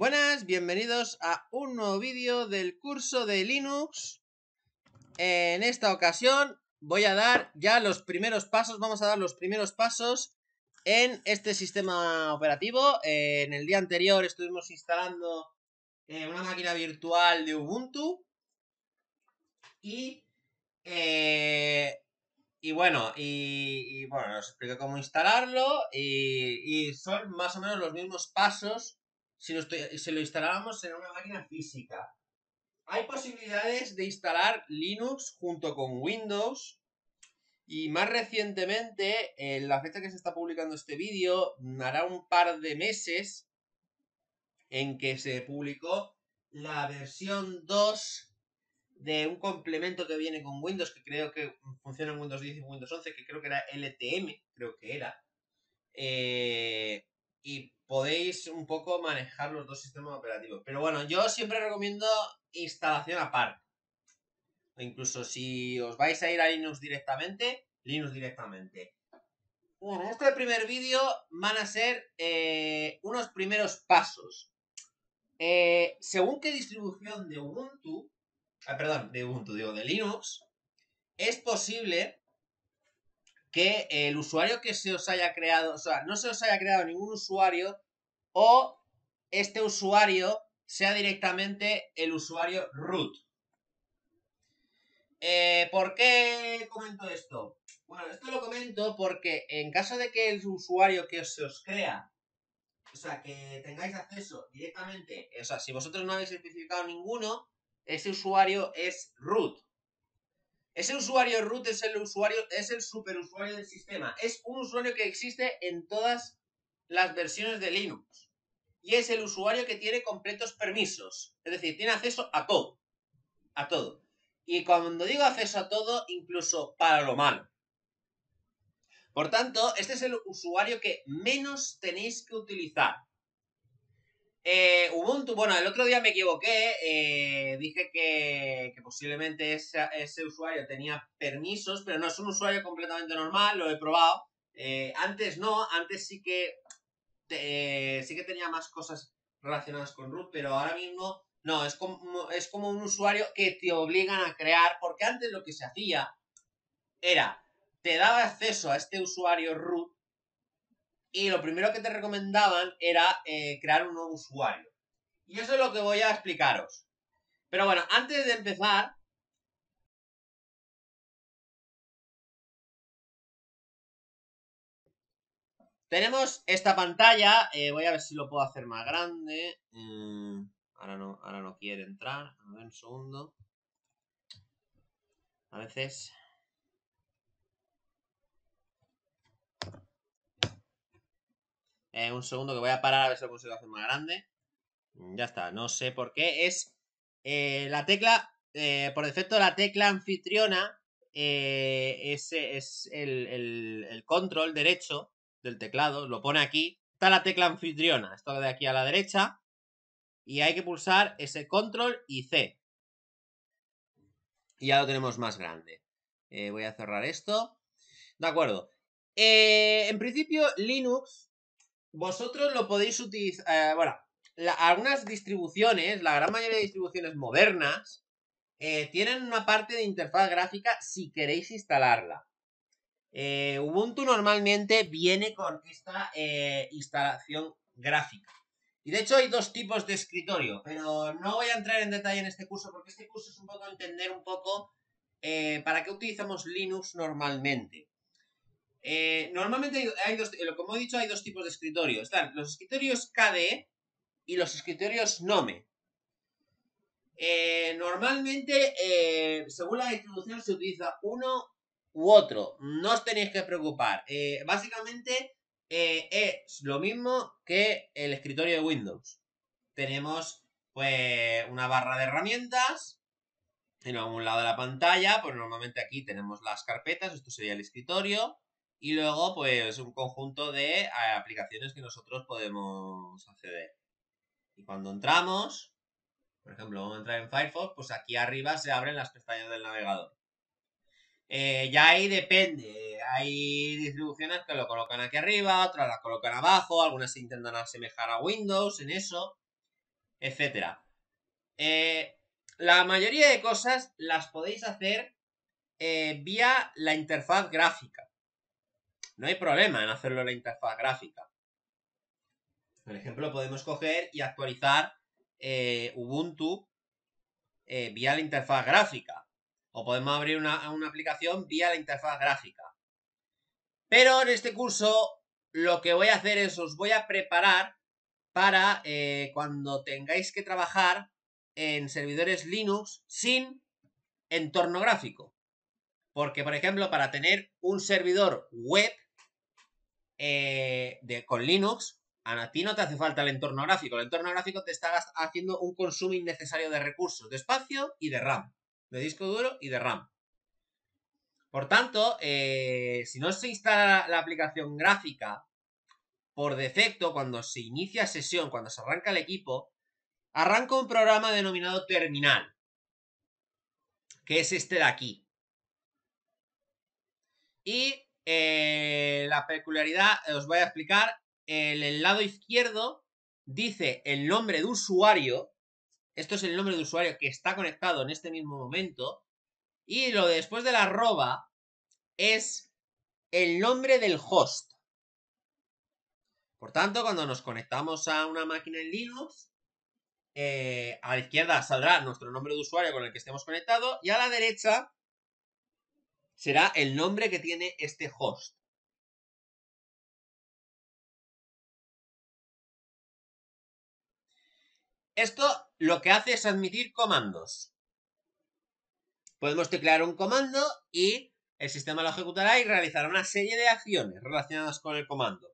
Buenas, bienvenidos a un nuevo vídeo del curso de Linux. En esta ocasión voy a dar ya los primeros pasos, vamos a dar los primeros pasos en este sistema operativo. en el día anterior estuvimos instalando eh, una máquina virtual de Ubuntu y... Eh, bueno, y, bueno, os expliqué cómo instalarlo y son más o menos los mismos pasos si lo, instalábamos en una máquina física. Hay posibilidades de instalar Linux junto con Windows. Y más recientemente, en la fecha que se está publicando este vídeo, hará un par de meses en que se publicó la versión 2 de un complemento que viene con Windows, que creo que funciona en Windows 10 y Windows 11, que creo que era LTM, creo que era. Eh, y podéis un poco manejar los dos sistemas operativos. Pero bueno, yo siempre recomiendo instalación aparte. O incluso si os vais a ir a Linux directamente, Linux directamente. Bueno, este primer vídeo van a ser eh, unos primeros pasos. Eh, según qué distribución de Ubuntu, ah, perdón, de Ubuntu, digo, de Linux, es posible que el usuario que se os haya creado, o sea, no se os haya creado ningún usuario o este usuario sea directamente el usuario root. Eh, ¿Por qué comento esto? Bueno, esto lo comento porque en caso de que el usuario que se os crea, o sea, que tengáis acceso directamente, o sea, si vosotros no habéis especificado ninguno, ese usuario es root. Ese usuario root es el usuario, es el superusuario del sistema. Es un usuario que existe en todas las versiones de Linux. Y es el usuario que tiene completos permisos. Es decir, tiene acceso a todo. A todo. Y cuando digo acceso a todo, incluso para lo malo. Por tanto, este es el usuario que menos tenéis que utilizar. Eh, Ubuntu, bueno, el otro día me equivoqué, eh, dije que, posiblemente ese, usuario tenía permisos, pero no es un usuario completamente normal, lo he probado. Eh, antes no, antes sí que, sí que tenía más cosas relacionadas con root, pero ahora mismo no, es como, es como un usuario que te obligan a crear, porque antes lo que se hacía era, te daba acceso a este usuario root y lo primero que te recomendaban era eh, crear un nuevo usuario. Y eso es lo que voy a explicaros. Pero bueno, antes de empezar, Tenemos esta pantalla. Eh, voy a ver si lo puedo hacer más grande. Eh, ahora, no, ahora no quiere entrar. A ver, un segundo. A veces. Eh, un segundo que voy a parar a ver si lo consigo hacer más grande. Mm, ya está, no sé por qué. Es eh, la tecla, eh, por defecto la tecla anfitriona es, es el, el, control derecho del teclado, lo pone aquí. Está la tecla anfitriona, esto de aquí a la derecha. Y hay que pulsar ese control y C. Y ya lo tenemos más grande. voy a cerrar esto. De acuerdo. en principio, Linux vosotros lo podéis utilizar. Eh, bueno, algunas distribuciones, la gran mayoría de distribuciones modernas, eh, tienen una parte de interfaz gráfica si queréis instalarla. Eh, Ubuntu normalmente viene con esta instalación gráfica. Y de hecho hay dos tipos de escritorio, pero no voy a entrar en detalle en este curso porque este curso es un poco entender un poco para qué utilizamos Linux normalmente. Eh, normalmente hay, dos, eh, como he dicho, hay dos tipos de escritorios Están los escritorios KDE y los escritorios NOME. Eh, normalmente, según la distribución, se utiliza uno u otro. No os tenéis que preocupar. básicamente es lo mismo que el escritorio de Windows. Tenemos pues una barra de herramientas en algún lado de la pantalla. Pues normalmente aquí tenemos las carpetas. Esto sería el escritorio. Y luego, pues, un conjunto de ah, aplicaciones que nosotros podemos acceder. Y cuando entramos, por ejemplo, vamos a entrar en Firefox, pues aquí arriba se abren las pestañas del navegador. Eh, ya ahí depende. Hay distribuciones que lo colocan aquí arriba, otras las colocan abajo, algunas se intentan asemejar a Windows en eso, etc. Eh, la mayoría de cosas las podéis hacer eh, vía la interfaz gráfica. No hay problema en hacerlo en la interfaz gráfica. Por ejemplo, podemos coger y actualizar eh, Ubuntu eh, vía la interfaz gráfica. O podemos abrir una, aplicación vía la interfaz gráfica. Pero en este curso lo que voy a hacer es os voy a preparar para eh, cuando tengáis que trabajar en servidores Linux sin entorno gráfico. Porque, por ejemplo, para tener un servidor web eh, de, con Linux, a ti no te hace falta el entorno gráfico. El entorno gráfico te está haciendo un consumo innecesario de recursos, de espacio y de RAM, de disco duro y de RAM. Por tanto, eh, si no se instala la aplicación gráfica, por defecto, cuando se inicia sesión, cuando se arranca el equipo, arranca un programa denominado terminal, que es este de aquí. Y eh, la peculiaridad, eh, os voy a explicar, el lado izquierdo dice el nombre de usuario, esto es el nombre de usuario que está conectado en este mismo momento, y lo después de la arroba es el nombre del host. Por tanto, cuando nos conectamos a una máquina en Linux, eh, a la izquierda saldrá nuestro nombre de usuario con el que estemos conectados y a la derecha será el nombre que tiene este host. Esto lo que hace es admitir comandos. Podemos teclear un comando y el sistema lo ejecutará y realizará una serie de acciones relacionadas con el comando.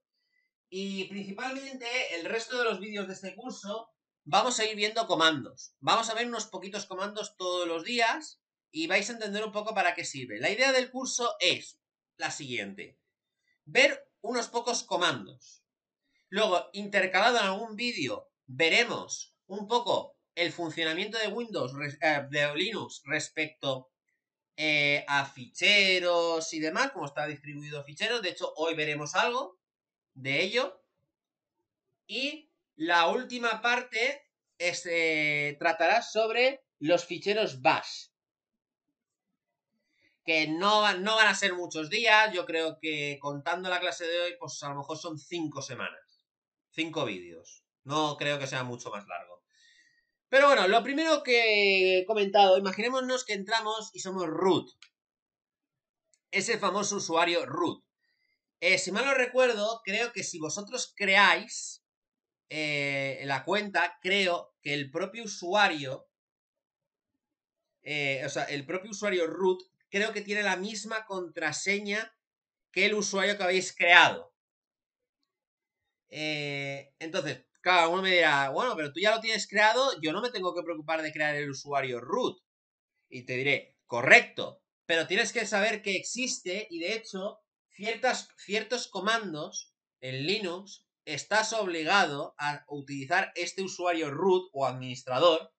Y principalmente el resto de los vídeos de este curso vamos a ir viendo comandos. Vamos a ver unos poquitos comandos todos los días y vais a entender un poco para qué sirve. La idea del curso es la siguiente. Ver unos pocos comandos. Luego, intercalado en algún vídeo, veremos un poco el funcionamiento de Windows, eh, de Linux respecto eh, a ficheros y demás, cómo está distribuido ficheros. De hecho, hoy veremos algo de ello. Y la última parte este, tratará sobre los ficheros bash que no, no van a ser muchos días. Yo creo que contando la clase de hoy, pues a lo mejor son cinco semanas. Cinco vídeos. No creo que sea mucho más largo. Pero bueno, lo primero que he comentado, imaginémonos que entramos y somos root. Ese famoso usuario root. Eh, si mal no recuerdo, creo que si vosotros creáis eh, la cuenta, creo que el propio usuario, eh, o sea, el propio usuario root creo que tiene la misma contraseña que el usuario que habéis creado. Eh, entonces, claro, uno me dirá, bueno, pero tú ya lo tienes creado, yo no me tengo que preocupar de crear el usuario root. Y te diré, correcto, pero tienes que saber que existe y de hecho ciertas, ciertos comandos en Linux estás obligado a utilizar este usuario root o administrador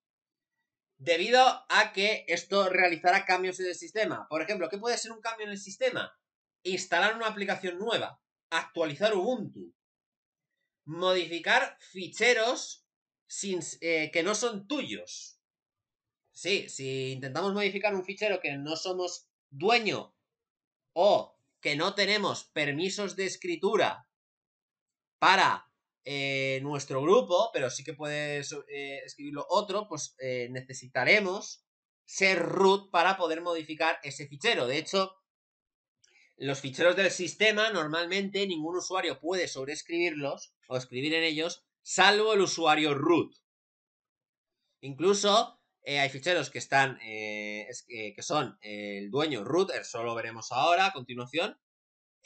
debido a que esto realizará cambios en el sistema. Por ejemplo, ¿qué puede ser un cambio en el sistema? Instalar una aplicación nueva, actualizar Ubuntu, modificar ficheros eh, que no son tuyos. Sí, si intentamos modificar un fichero que no somos dueño o que no tenemos permisos de escritura para eh, nuestro grupo, pero sí que puedes eh, escribirlo otro, pues eh, necesitaremos ser root para poder modificar ese fichero. De hecho, los ficheros del sistema normalmente ningún usuario puede sobreescribirlos o escribir en ellos, salvo el usuario root. Incluso hay ficheros que están que son el dueño root, eso lo veremos ahora a continuación,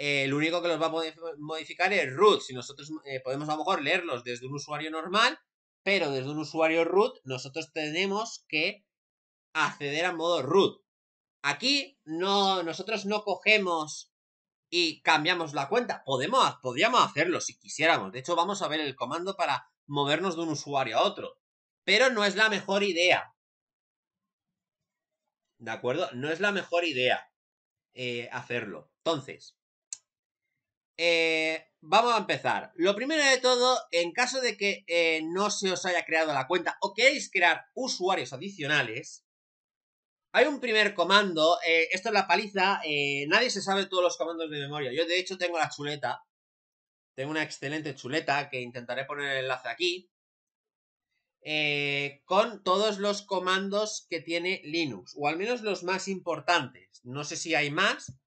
eh, el único que los va a modificar es root. Si nosotros eh, podemos a lo mejor leerlos desde un usuario normal, pero desde un usuario root nosotros tenemos que acceder a modo root. Aquí no, nosotros no cogemos y cambiamos la cuenta. Podemos, podríamos hacerlo si quisiéramos. De hecho, vamos a ver el comando para movernos de un usuario a otro. Pero no es la mejor idea. ¿De acuerdo? No es la mejor idea eh, hacerlo. Entonces, eh, vamos a empezar. Lo primero de todo, en caso de que eh, no se os haya creado la cuenta o queréis crear usuarios adicionales, hay un primer comando. Eh, esto es la paliza. nadie se sabe todos los comandos de memoria. Yo, de hecho, tengo la chuleta. Tengo una excelente chuleta que intentaré poner el enlace aquí. con todos los comandos que tiene Linux, o al menos los más importantes. No sé si hay más,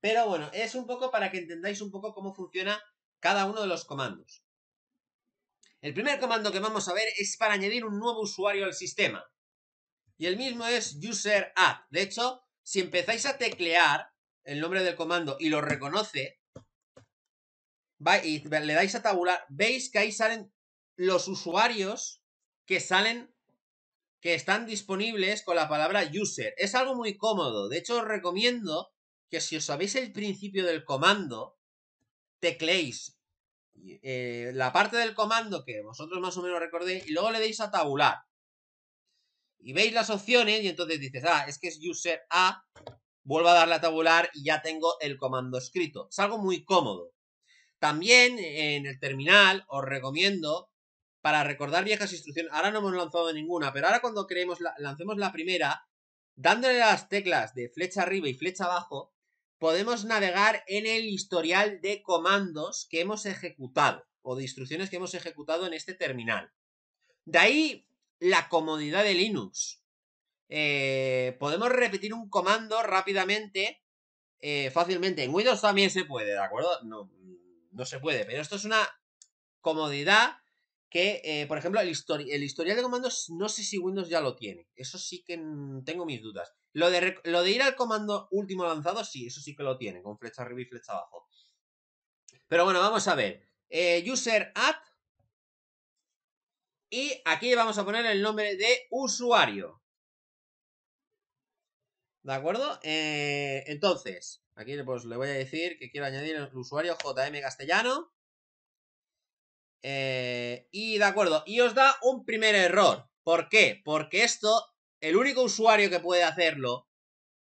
pero bueno, es un poco para que entendáis un poco cómo funciona cada uno de los comandos. El primer comando que vamos a ver es para añadir un nuevo usuario al sistema. Y el mismo es user add. De hecho, si empezáis a teclear el nombre del comando y lo reconoce, y le dais a tabular, veis que ahí salen los usuarios que salen, que están disponibles con la palabra user. Es algo muy cómodo. De hecho, os recomiendo que si os sabéis el principio del comando, tecleéis eh, la parte del comando que vosotros más o menos recordéis y luego le deis a tabular. Y veis las opciones y entonces dices, ah, es que es user A, vuelvo a darle a tabular y ya tengo el comando escrito. Es algo muy cómodo. También en el terminal os recomiendo para recordar viejas instrucciones. Ahora no hemos lanzado ninguna, pero ahora cuando creemos lancemos la primera, dándole las teclas de flecha arriba y flecha abajo, podemos navegar en el historial de comandos que hemos ejecutado o de instrucciones que hemos ejecutado en este terminal. De ahí la comodidad de Linux. Eh, podemos repetir un comando rápidamente, eh, fácilmente. En Windows también se puede, ¿de acuerdo? No, no se puede, pero esto es una comodidad que, eh, por ejemplo, el, historial de comandos, no sé si Windows ya lo tiene. Eso sí que tengo mis dudas. Lo de, ir al comando último lanzado, sí, eso sí que lo tiene, con flecha arriba y flecha abajo. Pero bueno, vamos a ver. Eh, user app. Y aquí vamos a poner el nombre de usuario. ¿De acuerdo? Eh, entonces, aquí pues, le voy a decir que quiero añadir el usuario JM Castellano. Eh, y de acuerdo, y os da un primer error. ¿Por qué? Porque esto, el único usuario que puede hacerlo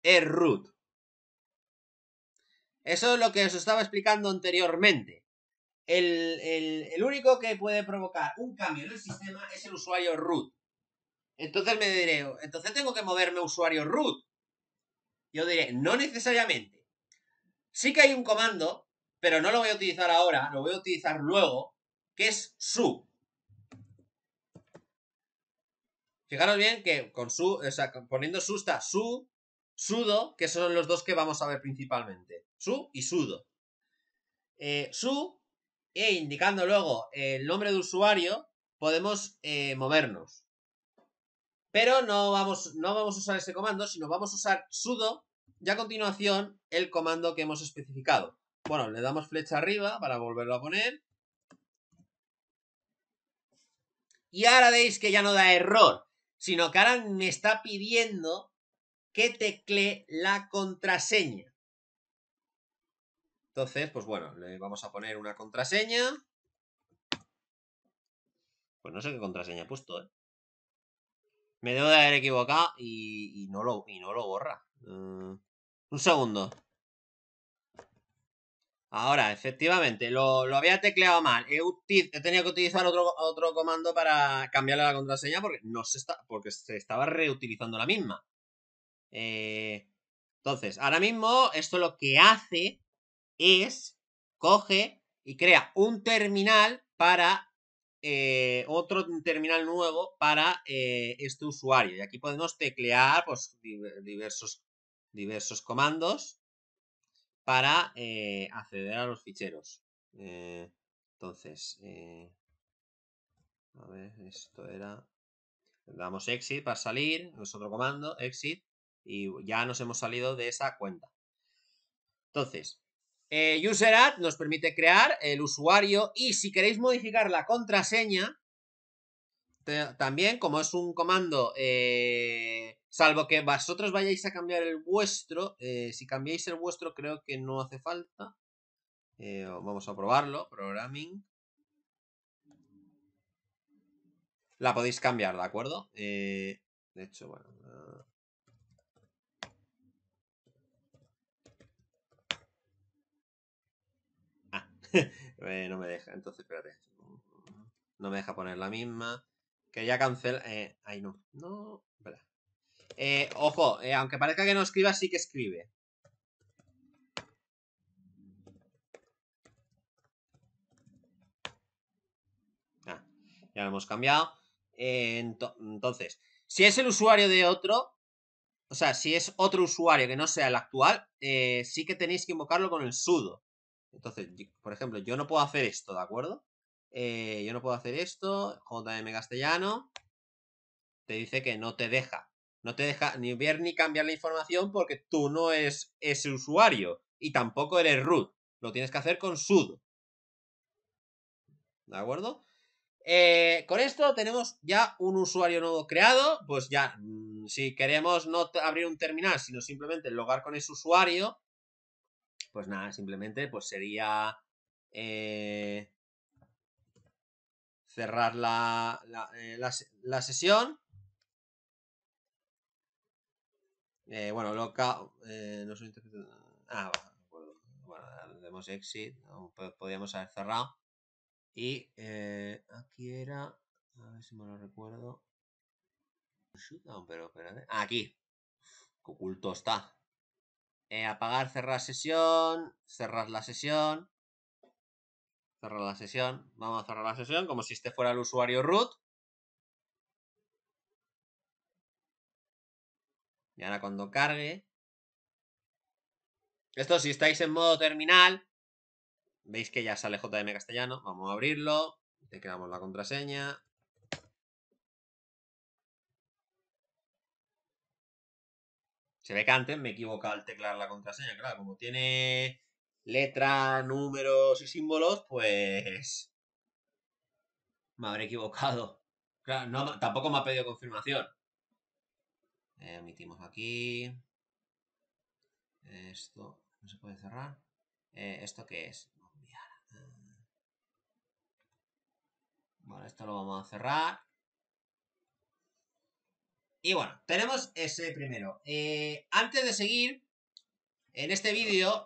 es root. Eso es lo que os estaba explicando anteriormente. El, el único que puede provocar un cambio en el sistema es el usuario root. Entonces me diré, entonces tengo que moverme a usuario root. Yo diré, no necesariamente. Sí que hay un comando, pero no lo voy a utilizar ahora, lo voy a utilizar luego, que es su. Fijaros bien que con su, o sea, poniendo su está su, sudo, que son los dos que vamos a ver principalmente. Su y sudo. Eh, su, e indicando luego el nombre de usuario, podemos eh, movernos. Pero no vamos, no vamos a usar ese comando, sino vamos a usar sudo y a continuación el comando que hemos especificado. Bueno, le damos flecha arriba para volverlo a poner. Y ahora veis que ya no da error, sino que ahora me está pidiendo que tecle la contraseña. Entonces, pues bueno, le vamos a poner una contraseña. Pues no sé qué contraseña he puesto, ¿eh? Me debo de haber equivocado y, no, lo, y no lo borra. Mm, un segundo. Ahora, efectivamente, lo, había tecleado mal. He, tenido que utilizar otro, otro comando para cambiarle la contraseña porque, no se, está, porque se estaba reutilizando la misma. Eh, entonces, ahora mismo esto lo que hace es coge y crea un terminal para eh, otro terminal nuevo para eh, este usuario. Y aquí podemos teclear pues, diversos, diversos comandos para eh, acceder a los ficheros. Eh, entonces, eh, a ver, esto era... Damos exit para salir, es otro comando, exit, y ya nos hemos salido de esa cuenta. Entonces, eh, nos permite crear el usuario y si queréis modificar la contraseña, también como es un comando Salvo que vosotros vayáis a cambiar el vuestro. Eh, si cambiáis el vuestro, creo que no hace falta. Eh, vamos a probarlo. Programming. La podéis cambiar, ¿de acuerdo? Eh, de hecho, bueno. No... Ah, no me deja. Entonces, espérate. No me deja poner la misma. Que ya cancel. ahí no. No. Espera. Eh, ojo, eh, aunque parezca que no escriba, sí que escribe. Ah, ya lo hemos cambiado. entonces, si es el usuario de otro, o sea, si es otro usuario que no sea el actual, eh, sí que tenéis que invocarlo con el sudo. Entonces, por ejemplo, yo no puedo hacer esto, ¿de acuerdo? yo no puedo hacer esto, JM castellano, te dice que no te deja no te deja ni ver ni cambiar la información porque tú no es ese usuario y tampoco eres root. Lo tienes que hacer con sudo. ¿De acuerdo? Eh, con esto tenemos ya un usuario nuevo creado. Pues ya, mm, si queremos no abrir un terminal, sino simplemente logar con ese usuario, pues nada, simplemente pues sería eh, cerrar la, la, eh, la sesión Eh, bueno, loca. Eh, no soy Ah, Bueno, demos exit. Podríamos haber cerrado. Y eh, aquí era. A ver si me lo recuerdo. pero espérate. Ah, aquí. Oculto está. apagar, cerrar sesión. Cerrar la sesión. Cerrar la sesión. Vamos a cerrar la sesión como si este fuera el usuario root. Y ahora cuando cargue... Esto si estáis en modo terminal, veis que ya sale JM castellano. Vamos a abrirlo, te creamos la contraseña. Se ve que antes me he equivocado al teclar la contraseña, claro, como tiene letra, números y símbolos, pues me habré equivocado. Claro, no, tampoco me ha pedido confirmación. Emitimos eh, aquí. Esto no se puede cerrar. Eh, ¿Esto que es? Bueno, ah. esto lo vamos a cerrar. Y bueno, tenemos ese primero. Eh, antes de seguir, en este vídeo,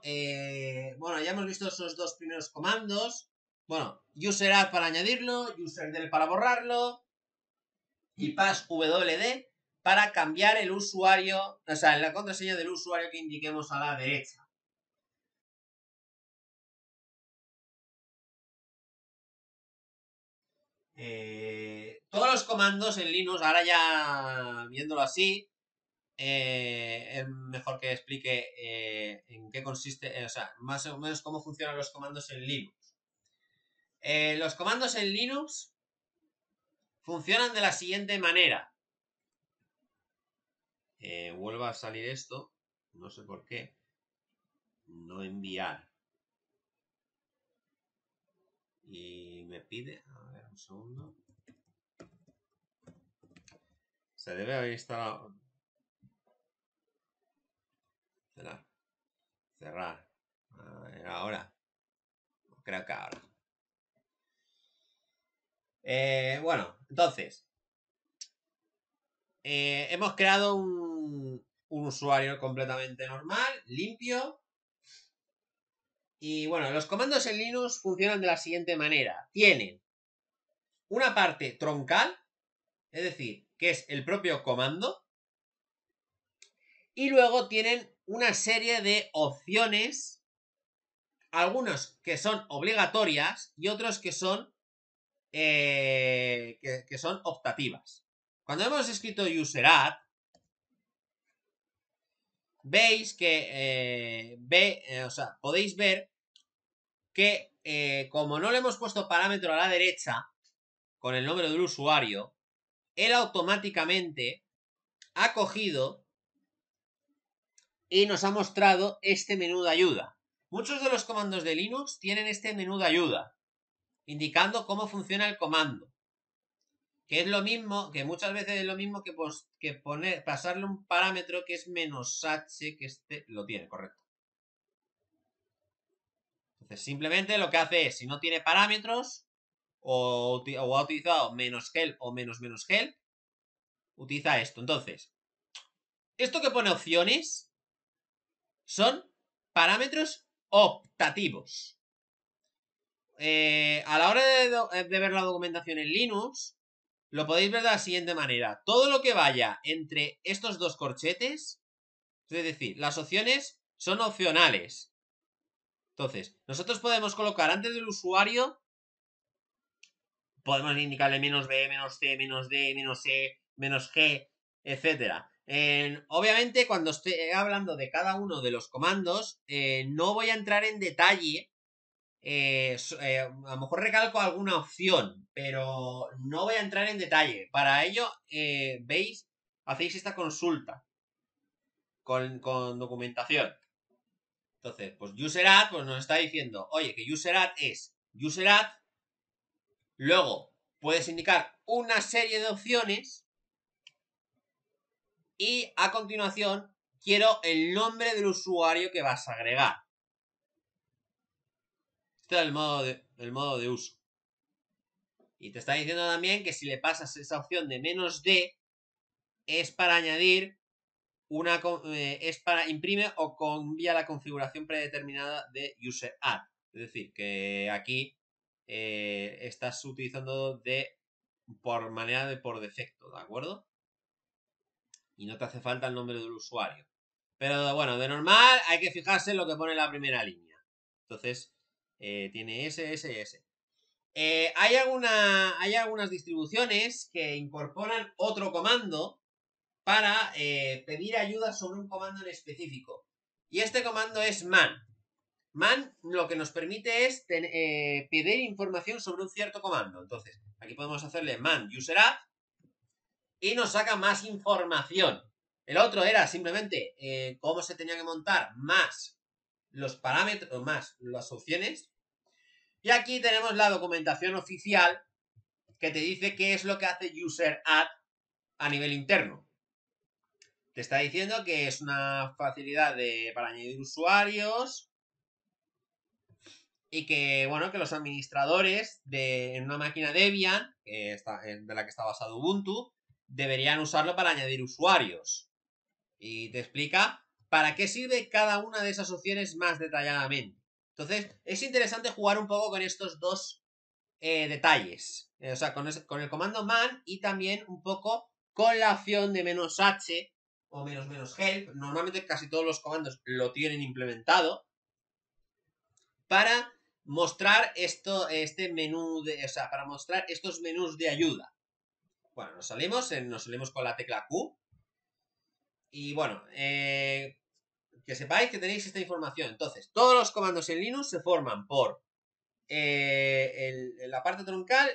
bueno, ya hemos visto esos dos primeros comandos. Bueno, user para añadirlo, user para borrarlo y pass para cambiar el usuario, o sea, la contraseña del usuario que indiquemos a la derecha. Eh, todos los comandos en Linux, ahora ya viéndolo así, eh, es mejor que explique eh, en qué consiste, o sea, más o menos cómo funcionan los comandos en Linux. los comandos en Linux funcionan de la siguiente manera. Eh, vuelva a salir esto, no sé por qué, no enviar. Y me pide, a ver, un segundo. Se debe haber instalado... Cerrar. Cerrar. A ver, ahora. Creo que ahora. Eh, bueno, entonces, eh, hemos creado un, usuario completamente normal, limpio. Y bueno, los comandos en Linux funcionan de la siguiente manera. Tienen una parte troncal, es decir, que es el propio comando. Y luego tienen una serie de opciones, algunos que son obligatorias y otros que son, eh, que son optativas. Cuando hemos escrito userAd, veis que, eh, ve, eh, o sea, podéis ver que eh, como no le hemos puesto parámetro a la derecha con el nombre del usuario, él automáticamente ha cogido y nos ha mostrado este menú de ayuda. Muchos de los comandos de Linux tienen este menú de ayuda, indicando cómo funciona el comando. Que es lo mismo, que muchas veces es lo mismo que, poner, pasarle un parámetro que es menos h, que este lo tiene, correcto. Entonces, simplemente lo que hace es, si no tiene parámetros, o, ha utilizado menos gel o menos menos gel, utiliza esto. Entonces, esto que pone opciones son parámetros optativos. Eh, a la hora de, ver la documentación en Linux, lo podéis ver de la siguiente manera. Todo lo que vaya entre estos dos corchetes, es decir, las opciones son opcionales. Entonces, nosotros podemos colocar antes del usuario, podemos indicarle menos B, menos C, menos D, menos E, menos G, etcétera. obviamente, cuando esté hablando de cada uno de los comandos, eh, no voy a entrar en detalle eh, eh, a lo mejor recalco alguna opción, pero no voy a entrar en detalle. Para ello, eh, veis, hacéis esta consulta con, documentación. Entonces, pues UserAd pues nos está diciendo, oye, que UserAd es UserAd. luego puedes indicar una serie de opciones y a continuación quiero el nombre del usuario que vas a agregar. Está el modo de, el modo de uso. Y te está diciendo también que si le pasas esa opción de menos D, es para añadir una. Eh, es para imprime o vía la configuración predeterminada de user add. Es decir, que aquí eh, estás utilizando de por manera de por defecto, ¿de acuerdo? Y no te hace falta el nombre del usuario. Pero bueno, de normal hay que fijarse en lo que pone la primera línea. Entonces, eh, tiene S Eh, hay, alguna, hay algunas distribuciones que incorporan otro comando para eh, pedir ayuda sobre un comando en específico. Y este comando es man. Man lo que nos permite es eh, pedir información sobre un cierto comando. Entonces, aquí podemos hacerle man user app y nos saca más información. El otro era simplemente cómo se tenía que montar más los parámetros más las opciones. Y aquí tenemos la documentación oficial que te dice qué es lo que hace user add a nivel interno. Te está diciendo que es una facilidad para añadir usuarios y que, bueno, que los administradores de una máquina Debian, que está, de la que está basado Ubuntu, deberían usarlo para añadir usuarios. Y te explica para qué sirve cada una de esas opciones más detalladamente. Entonces, es interesante jugar un poco con estos dos eh, detalles. Eh, o sea, con, el comando man y también un poco con la opción de menos h o menos menos help. Normalmente casi todos los comandos lo tienen implementado para mostrar esto, este menú, de, o sea, para mostrar estos menús de ayuda. Bueno, nos salimos, eh, nos salimos con la tecla Q y bueno, eh, que sepáis que tenéis esta información. Entonces, todos los comandos en Linux se forman por eh, la parte troncal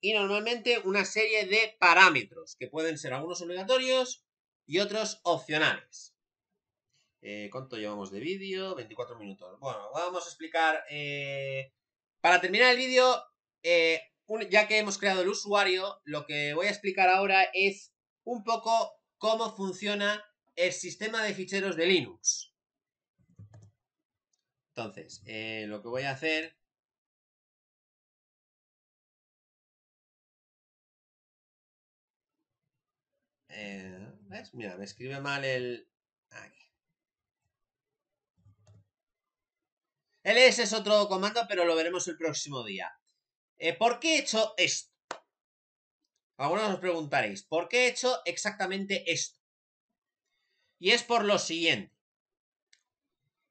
y normalmente una serie de parámetros que pueden ser algunos obligatorios y otros opcionales. Eh, ¿Cuánto llevamos de vídeo? 24 minutos. Bueno, vamos a explicar. para terminar el vídeo, ya que hemos creado el usuario, lo que voy a explicar ahora es un poco cómo funciona el sistema de ficheros de Linux. Entonces, eh, lo que voy a hacer... Eh, ¿Ves? Mira, me escribe mal el... LS e es otro comando, pero lo veremos el próximo día. Eh, ¿Por qué he hecho esto? Algunos os preguntaréis, ¿por qué he hecho exactamente esto? y es por lo siguiente.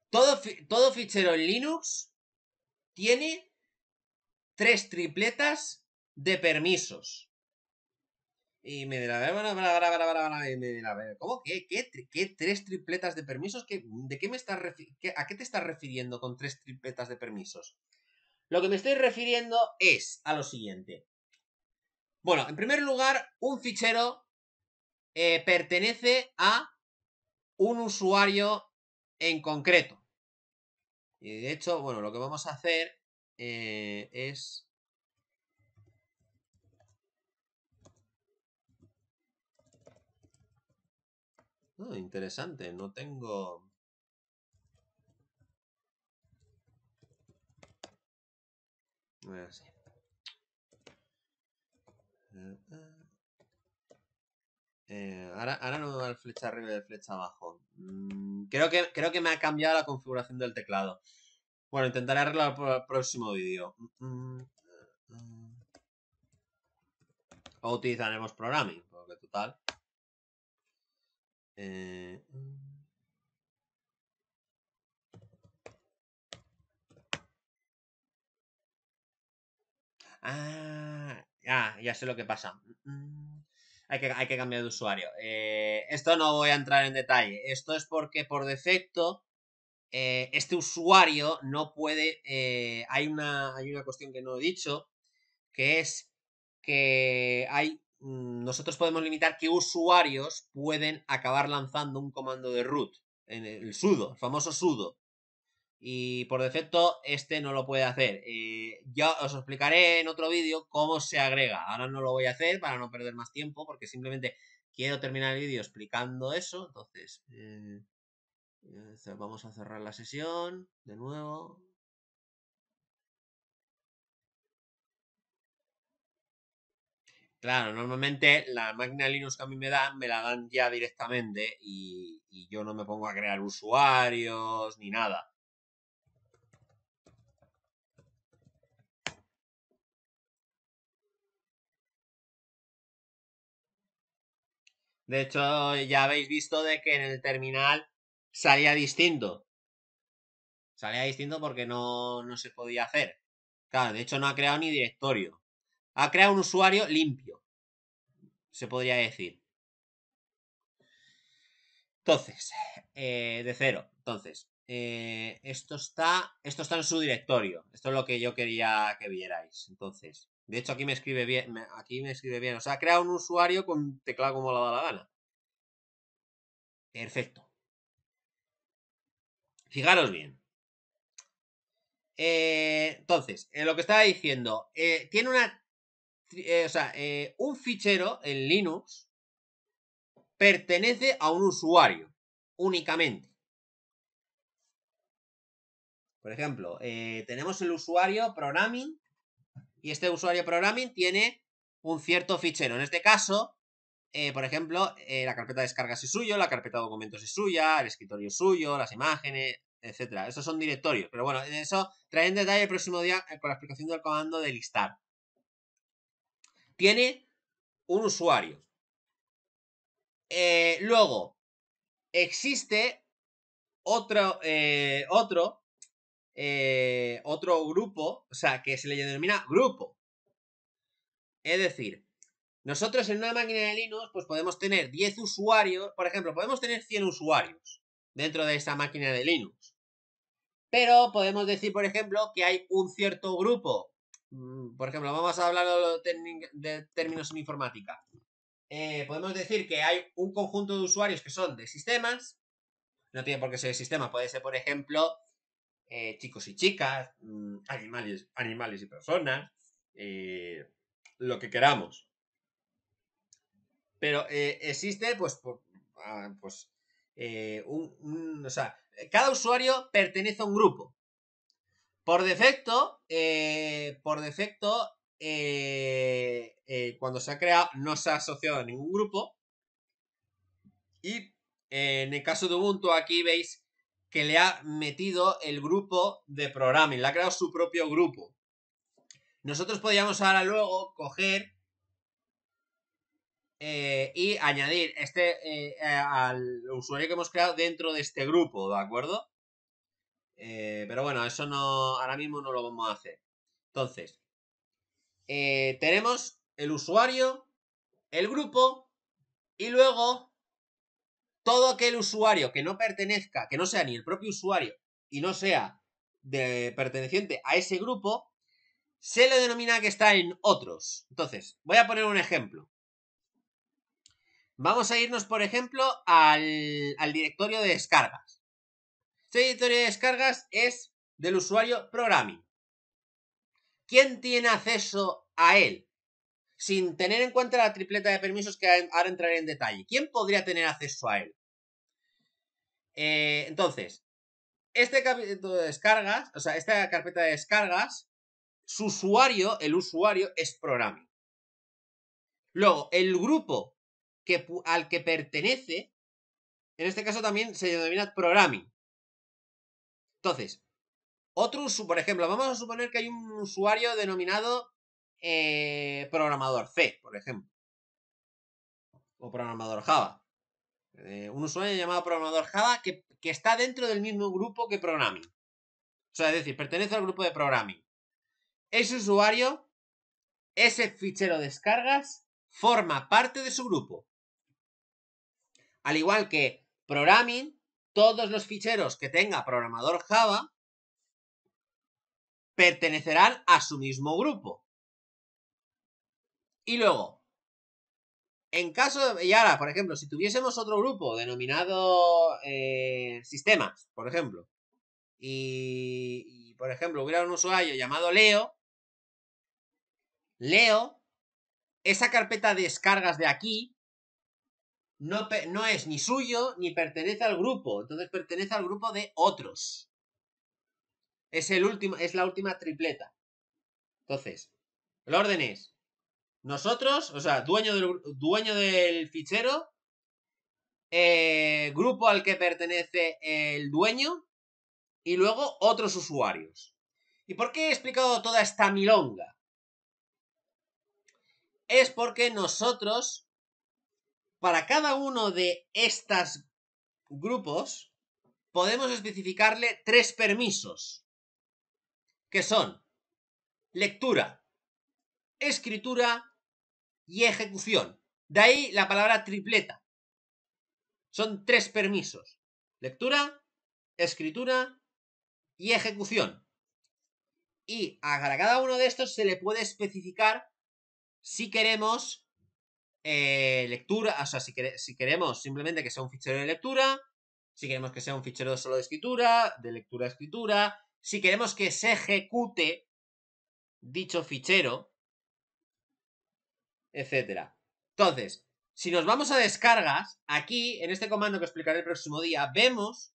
Todo, todo fichero en Linux tiene tres tripletas de permisos. Y me dirá, me ¿cómo? ¿Qué, qué, ¿Qué, tres tripletas de permisos? ¿De qué me estás ¿A qué te estás refiriendo con tres tripletas de permisos? Lo que me estoy refiriendo es a lo siguiente. Bueno, en primer lugar, un fichero eh, pertenece a un usuario en concreto. Y de hecho, bueno, lo que vamos a hacer eh, es... Ah, interesante, no tengo... Eh, ahora, no me va el flecha arriba y flecha abajo. Mm, creo, que, creo que me ha cambiado la configuración del teclado. Bueno, intentaré arreglarlo el próximo vídeo. Mm, mm, o utilizaremos programming, porque total. Eh, ah, ya, ya sé lo que pasa hay que, cambiar de usuario. Eh, esto no voy a entrar en detalle. Esto es porque por defecto eh, este usuario no puede... Eh, hay, una, hay una cuestión que no he dicho, que es que hay... Mm, nosotros podemos limitar qué usuarios pueden acabar lanzando un comando de root en el sudo, el famoso sudo y por defecto este no lo puede hacer. Eh, ya os explicaré en otro vídeo cómo se agrega. Ahora no lo voy a hacer para no perder más tiempo porque simplemente quiero terminar el vídeo explicando eso. Entonces, eh, eh, vamos a cerrar la sesión de nuevo. Claro, normalmente la máquina Linux que a mí me dan, me la dan ya directamente y yo no me pongo a crear usuarios ni nada. De hecho, ya habéis visto de que en el terminal salía distinto. Salía distinto porque no, se podía hacer. Claro, de hecho no ha creado ni directorio. Ha creado un usuario limpio. Se podría decir. Entonces, eh, de cero. Entonces, eh, esto, está, esto está en su directorio. Esto es lo que yo quería que vierais. Entonces, de hecho, aquí me escribe bien. Aquí me escribe bien. O sea, crea un usuario con teclado como le da la gana. Perfecto. Fijaros bien. Eh, entonces, eh, lo que estaba diciendo, eh, tiene una. o sea, un fichero en Linux pertenece a un usuario únicamente. Por ejemplo, tenemos el usuario programming y este usuario programming tiene un cierto fichero. En este caso, eh, por ejemplo, eh, la carpeta de descargas es suyo, la carpeta de documentos es suya, el escritorio es suyo, las imágenes, etcétera. Esos son directorios. Pero bueno, eso traeré en detalle el próximo día eh, con la explicación del comando de listar. Tiene un usuario. luego, existe otro, otro eh, otro grupo, o sea, que se le denomina grupo. Es decir, nosotros en una máquina de Linux, pues podemos tener 10 usuarios, por ejemplo, podemos tener 100 usuarios dentro de esa máquina de Linux. Pero podemos decir, por ejemplo, que hay un cierto grupo. Mm, por ejemplo, vamos a hablar de términos en informática. Eh, podemos decir que hay un conjunto de usuarios que son de sistemas. No tiene por qué ser de sistema, puede ser, por ejemplo, eh, chicos y chicas, mm, animales, animales y personas, eh, lo que queramos. Pero eh, existe, pues, ah, pues un, o sea, cada usuario pertenece a un grupo. Por defecto, por defecto, cuando se ha creado, no se ha asociado a ningún grupo. Y en el caso de Ubuntu, aquí veis que le ha metido el grupo de programming, le ha creado su propio grupo. Nosotros podríamos ahora luego coger eh, y añadir este eh, al usuario que hemos creado dentro de este grupo, ¿de acuerdo? Eh, pero bueno, eso no, ahora mismo no lo vamos a hacer. Entonces, tenemos el usuario, el grupo y luego todo aquel usuario que no pertenezca, que no sea ni el propio usuario y no sea perteneciente a ese grupo, se le denomina que está en otros. Entonces, voy a poner un ejemplo. Vamos a irnos, por ejemplo, al, al directorio de descargas. Este directorio de descargas es del usuario programming. ¿Quién tiene acceso a él? sin tener en cuenta la tripleta de permisos que ahora entraré en detalle. ¿Quién podría tener acceso a él? Eh, entonces, este capítulo de descargas, o sea, esta carpeta de descargas, su usuario, el usuario es programming. Luego, el grupo que, al que pertenece, en este caso también se denomina programming. Entonces, otro, por ejemplo, vamos a suponer que hay un usuario denominado eh, programador C, por ejemplo. O programador Java. Eh, un usuario llamado programador Java que, que, está dentro del mismo grupo que programming. O sea, es decir, pertenece al grupo de programming. Ese usuario, ese fichero de descargas, forma parte de su grupo. Al igual que programming, todos los ficheros que tenga programador Java pertenecerán a su mismo grupo. Y luego, en caso de... Y ahora, por ejemplo, si tuviésemos otro grupo denominado eh, sistemas, por ejemplo, y, por ejemplo hubiera un usuario llamado Leo, Leo, esa carpeta de descargas de aquí no, no es ni suyo ni pertenece al grupo, entonces pertenece al grupo de otros. Es, el último, es la última tripleta. Entonces, el orden es nosotros, o sea, dueño del, dueño del fichero, eh, grupo al que pertenece el dueño y luego otros usuarios. ¿Y por qué he explicado toda esta milonga? Es porque nosotros, para cada uno de estos grupos, podemos especificarle tres permisos, que son lectura, escritura y ejecución. De ahí la palabra tripleta. Son tres permisos. Lectura, escritura y ejecución. Y a cada uno de estos se le puede especificar si queremos eh, lectura, o sea, si, si, queremos simplemente que sea un fichero de lectura, si queremos que sea un fichero solo de escritura, de lectura a escritura, si queremos que se ejecute dicho fichero, etcétera. Entonces, si nos vamos a descargas, aquí, en este comando que explicaré el próximo día, vemos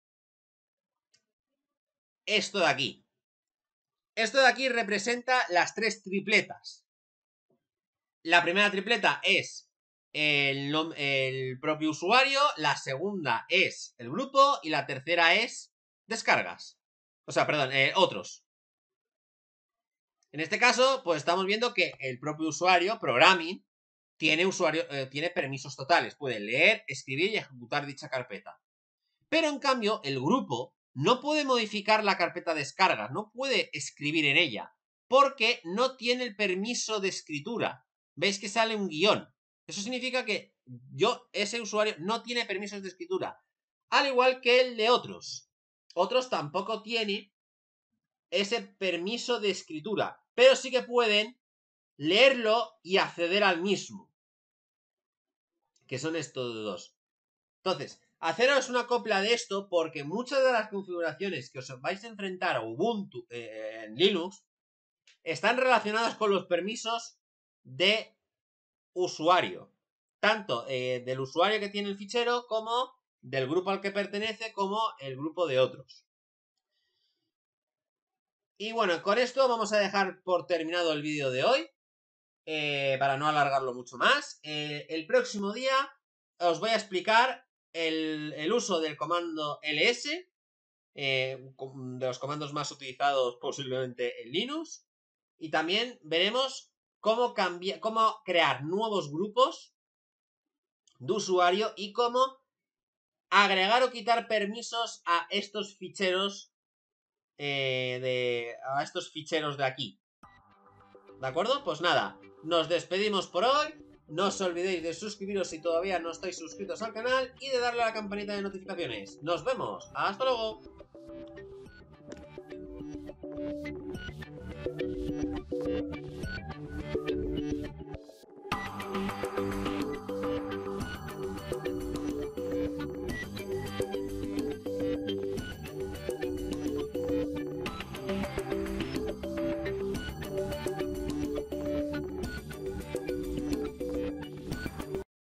esto de aquí. Esto de aquí representa las tres tripletas. La primera tripleta es el, propio usuario, la segunda es el grupo y la tercera es descargas. O sea, perdón, eh, otros. En este caso, pues estamos viendo que el propio usuario, programming, tiene, usuario, eh, tiene permisos totales. Puede leer, escribir y ejecutar dicha carpeta. Pero en cambio, el grupo no puede modificar la carpeta descargas, no puede escribir en ella, porque no tiene el permiso de escritura. ¿Veis que sale un guión? Eso significa que yo, ese usuario, no tiene permisos de escritura, al igual que el de otros. Otros tampoco tiene ese permiso de escritura, pero sí que pueden leerlo y acceder al mismo. Que son estos dos. Entonces, haceros una copia de esto porque muchas de las configuraciones que os vais a enfrentar a Ubuntu eh, en Linux están relacionadas con los permisos de usuario. Tanto eh, del usuario que tiene el fichero como del grupo al que pertenece como el grupo de otros. Y bueno, con esto vamos a dejar por terminado el vídeo de hoy, eh, para no alargarlo mucho más. Eh, el próximo día os voy a explicar el, uso del comando ls, eh, de los comandos más utilizados posiblemente en Linux, y también veremos cómo, cómo crear nuevos grupos de usuario y cómo agregar o quitar permisos a estos ficheros eh, de, a estos ficheros de aquí. ¿De acuerdo? Pues nada, nos despedimos por hoy. No os olvidéis de suscribiros si todavía no estáis suscritos al canal y de darle a la campanita de notificaciones. Nos vemos. Hasta luego.